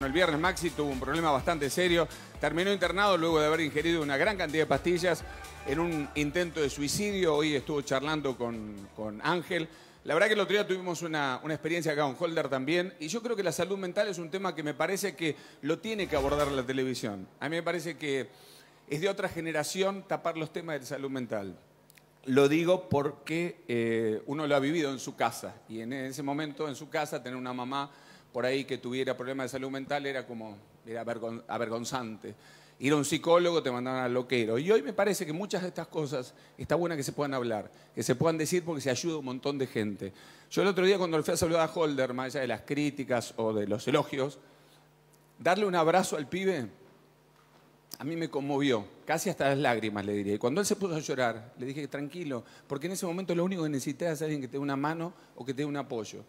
El viernes Maxi tuvo un problema bastante serio, terminó internado luego de haber ingerido una gran cantidad de pastillas en un intento de suicidio, hoy estuvo charlando con, Ángel. La verdad que el otro día tuvimos una, experiencia acá con Holder también y yo creo que la salud mental es un tema que me parece que lo tiene que abordar la televisión. A mí me parece que es de otra generación tapar los temas de salud mental. Lo digo porque eh, uno lo ha vivido en su casa y en ese momento en su casa tener una mamá por ahí que tuviera problemas de salud mental era como era avergonzante. Ir a un psicólogo te mandaban al loquero. Y hoy me parece que muchas de estas cosas está buena que se puedan hablar, que se puedan decir porque se ayuda un montón de gente. Yo el otro día cuando el fui a a Holder, más allá de las críticas o de los elogios, darle un abrazo al pibe a mí me conmovió, casi hasta las lágrimas le diría. Y cuando él se puso a llorar, le dije, tranquilo, porque en ese momento lo único que necesitas es alguien que te dé una mano o que te dé un apoyo.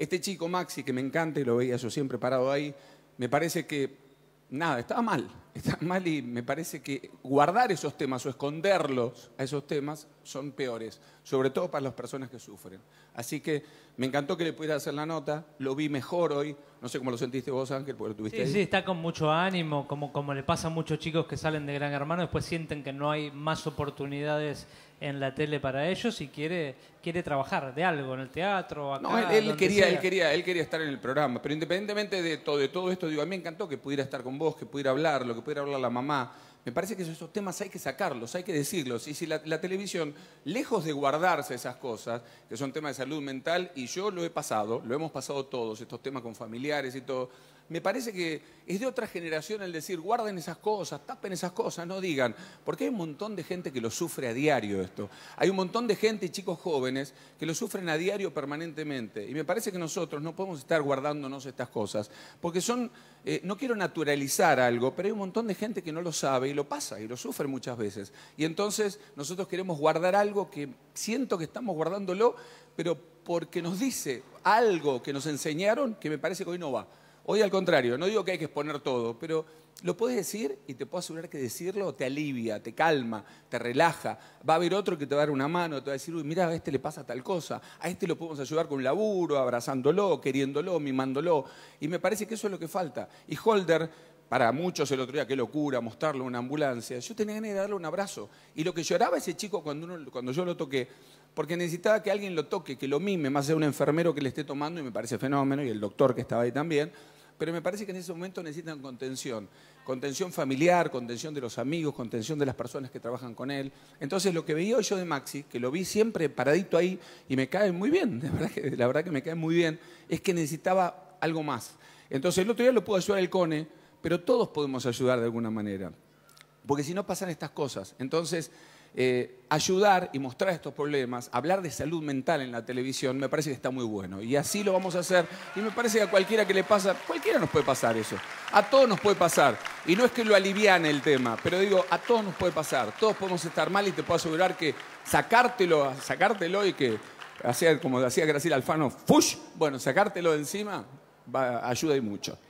Este chico Maxi, que me encanta y lo veía yo siempre parado ahí, me parece que, nada, estaba mal está mal y me parece que guardar esos temas o esconderlos a esos temas son peores, sobre todo para las personas que sufren. Así que me encantó que le pudiera hacer la nota, lo vi mejor hoy, no sé cómo lo sentiste vos Ángel, porque tuviste sí, Sí, está con mucho ánimo, como, como le pasa a muchos chicos que salen de Gran Hermano, después sienten que no hay más oportunidades en la tele para ellos y quiere, quiere trabajar de algo, en el teatro, acá, No, él, quería, él, quería, él quería estar en el programa, pero independientemente de todo, de todo esto, digo, a mí me encantó que pudiera estar con vos, que pudiera lo que puede hablar la mamá. Me parece que esos temas hay que sacarlos, hay que decirlos. Y si la, la, televisión, lejos de guardarse esas cosas, que son temas de salud mental, y yo lo he pasado, lo hemos pasado todos, estos temas con familiares y todo, me parece que es de otra generación el decir, guarden esas cosas, tapen esas cosas, no digan, porque hay un montón de gente que lo sufre a diario esto. Hay un montón de gente y chicos jóvenes que lo sufren a diario permanentemente. Y me parece que nosotros no podemos estar guardándonos estas cosas, porque son, eh, no quiero naturalizar algo, pero hay un montón de gente que no lo sabe y lo pasa y lo sufre muchas veces. Y entonces nosotros queremos guardar algo que siento que estamos guardándolo, pero porque nos dice algo que nos enseñaron que me parece que hoy no va. Hoy al contrario, no digo que hay que exponer todo, pero lo puedes decir y te puedo asegurar que decirlo te alivia, te calma, te relaja. Va a haber otro que te va a dar una mano, te va a decir, uy, mira, a este le pasa tal cosa, a este lo podemos ayudar con laburo, abrazándolo, queriéndolo, mimándolo. Y me parece que eso es lo que falta. Y Holder para muchos el otro día, qué locura, mostrarlo una ambulancia. Yo tenía ganas de darle un abrazo. Y lo que lloraba ese chico cuando, uno, cuando yo lo toqué, porque necesitaba que alguien lo toque, que lo mime, más de un enfermero que le esté tomando, y me parece fenómeno, y el doctor que estaba ahí también. Pero me parece que en ese momento necesitan contención, contención familiar, contención de los amigos, contención de las personas que trabajan con él. Entonces lo que veía yo de Maxi, que lo vi siempre paradito ahí y me cae muy bien, la verdad que, la verdad que me cae muy bien, es que necesitaba algo más. Entonces el otro día lo pude ayudar el Cone, pero todos podemos ayudar de alguna manera. Porque si no pasan estas cosas. Entonces, eh, ayudar y mostrar estos problemas, hablar de salud mental en la televisión, me parece que está muy bueno. Y así lo vamos a hacer. Y me parece que a cualquiera que le pasa, cualquiera nos puede pasar eso. A todos nos puede pasar. Y no es que lo aliviane el tema, pero digo, a todos nos puede pasar. Todos podemos estar mal y te puedo asegurar que sacártelo, sacártelo y que, como decía Graciela Alfano, ¡fush! Bueno, sacártelo de encima ayuda y mucho.